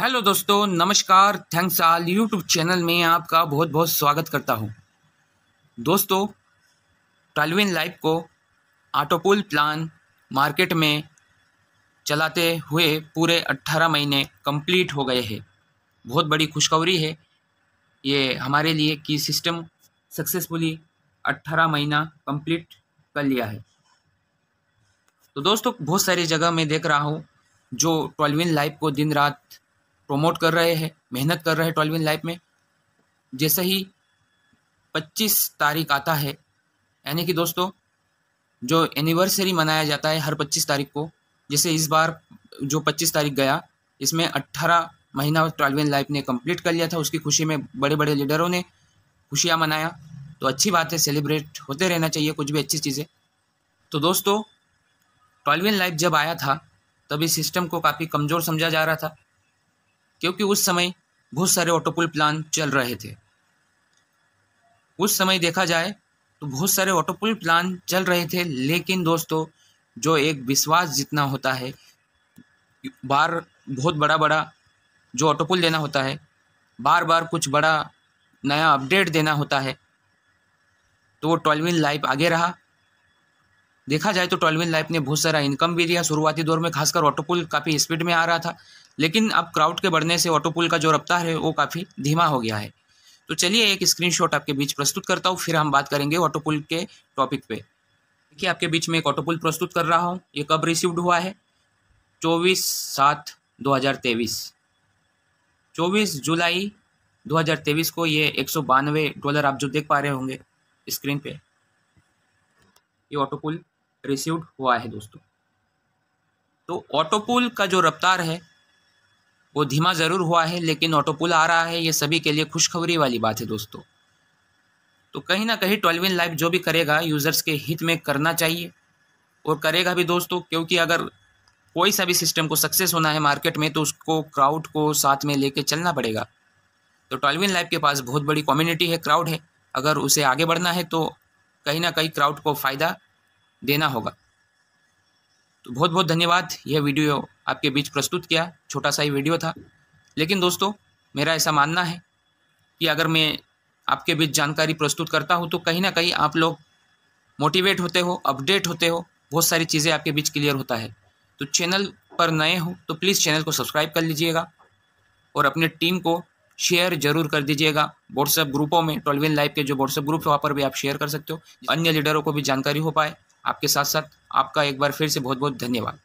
hello दोस्तों नमस्कार thanks आल YouTube channel में आपका बहुत बहुत स्वागत करता हूं दोस्तों टालविन लाइफ को आटोपुल प्लान मार्केट में चलाते हुए पूरे 18 महीने कंप्लीट हो गए हैं बहुत बड़ी खुशखबरी है ये हमारे लिए कि सिस्टम सक्सेसफुली 18 महीना कंप्लीट कर लिया है तो दोस्तों बहुत सारी जगह मैं देख रहा हूँ जो ट्वेल्विन लाइफ को दिन रात प्रमोट कर रहे हैं मेहनत कर रहे हैं ट्वेल्व इन लाइफ में जैसे ही पच्चीस तारीख आता है यानी कि दोस्तों जो एनिवर्सरी मनाया जाता है हर पच्चीस तारीख को जैसे इस बार जो पच्चीस तारीख गया इसमें अट्ठारह महीना ट्वेल्व इन लाइफ ने कंप्लीट कर लिया था उसकी खुशी में बड़े बड़े लीडरों ने खुशियाँ मनाया तो अच्छी बात है सेलिब्रेट होते रहना चाहिए कुछ भी अच्छी चीज़ें तो दोस्तों ट्वेल्व इन लाइफ जब आया था तभी सिस्टम को काफ़ी कमज़ोर समझा जा रहा था क्योंकि उस समय बहुत सारे ऑटोपुल प्लान चल रहे थे उस समय देखा जाए तो बहुत सारे ऑटोपुल प्लान चल रहे थे लेकिन दोस्तों जो एक विश्वास जितना होता है बार बहुत बड़ा बड़ा जो ऑटोपुल देना होता है बार बार कुछ बड़ा नया अपडेट देना होता है तो वो टॉलविन लाइफ आगे रहा देखा जाए तो टॉलविन लाइफ ने बहुत सारा इनकम भी दिया शुरुआती दौर में खासकर ऑटोपुल काफ़ी स्पीड में आ रहा था लेकिन अब क्राउड के बढ़ने से ऑटो पुल का जो रफ्तार है वो काफ़ी धीमा हो गया है तो चलिए एक स्क्रीनशॉट आपके बीच प्रस्तुत करता हूँ फिर हम बात करेंगे ऑटो पुल के टॉपिक पे देखिए आपके बीच में एक ऑटो पुल प्रस्तुत कर रहा हूँ ये कब रिसीव्ड हुआ है चौबीस सात दो हज़ार तेईस चौबीस जुलाई दो हजार तेईस को ये एक सौ बानवे डॉलर आप जो देख पा रहे होंगे स्क्रीन पे ये ऑटो पुल रिसीव्ड हुआ है दोस्तों तो ऑटो पुल का जो रफ्तार है वो धीमा ज़रूर हुआ है लेकिन ऑटोपुल आ रहा है ये सभी के लिए खुशखबरी वाली बात है दोस्तों तो कहीं ना कहीं ट्वेल्व इन लाइफ जो भी करेगा यूज़र्स के हित में करना चाहिए और करेगा भी दोस्तों क्योंकि अगर कोई सा भी सिस्टम को सक्सेस होना है मार्केट में तो उसको क्राउड को साथ में लेके चलना पड़ेगा तो ट्वेल्व इन लाइफ के पास बहुत बड़ी कम्युनिटी है क्राउड है अगर उसे आगे बढ़ना है तो कहीं ना कहीं क्राउड को फ़ायदा देना होगा तो बहुत बहुत धन्यवाद यह वीडियो आपके बीच प्रस्तुत किया छोटा सा ही वीडियो था लेकिन दोस्तों मेरा ऐसा मानना है कि अगर मैं आपके बीच जानकारी प्रस्तुत करता हूँ तो कहीं ना कहीं आप लोग मोटिवेट होते हो अपडेट होते हो बहुत सारी चीज़ें आपके बीच क्लियर होता है तो चैनल पर नए हो तो प्लीज़ चैनल को सब्सक्राइब कर लीजिएगा और अपने टीम को शेयर जरूर कर दीजिएगा व्हाट्सएप ग्रुपों में ट्वेल्विन लाइव के जो व्हाट्सएप ग्रुप है वहाँ पर भी आप शेयर कर सकते हो अन्य लीडरों को भी जानकारी हो पाए आपके साथ साथ आपका एक बार फिर से बहुत बहुत धन्यवाद